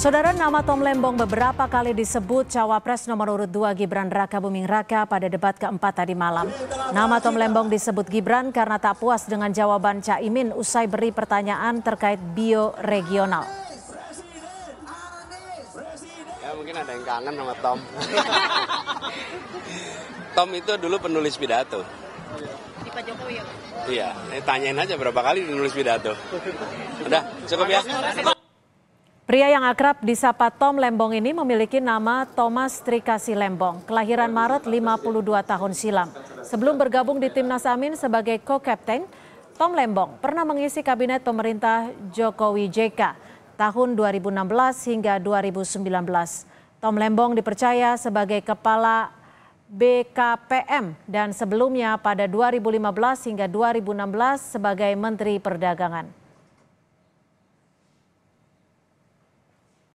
Saudara nama Tom Lembong beberapa kali disebut cawapres nomor urut 2 Gibran Raka Buming Raka pada debat keempat tadi malam. Nama Tom Lembong disebut Gibran karena tak puas dengan jawaban Caimin usai beri pertanyaan terkait bio regional. Ya mungkin ada yang kangen sama Tom. Tom itu dulu penulis pidato. Di Pak Jokowi ya? Iya, eh, tanyain aja berapa kali penulis pidato. Udah, cukup ya? Pria yang akrab disapa Tom Lembong ini memiliki nama Thomas Trikasi Lembong, kelahiran Maret 52 tahun silam. Sebelum bergabung di Timnas Amin sebagai co-captain, Tom Lembong pernah mengisi kabinet pemerintah Jokowi JK tahun 2016 hingga 2019. Tom Lembong dipercaya sebagai kepala BKPM dan sebelumnya pada 2015 hingga 2016 sebagai Menteri Perdagangan.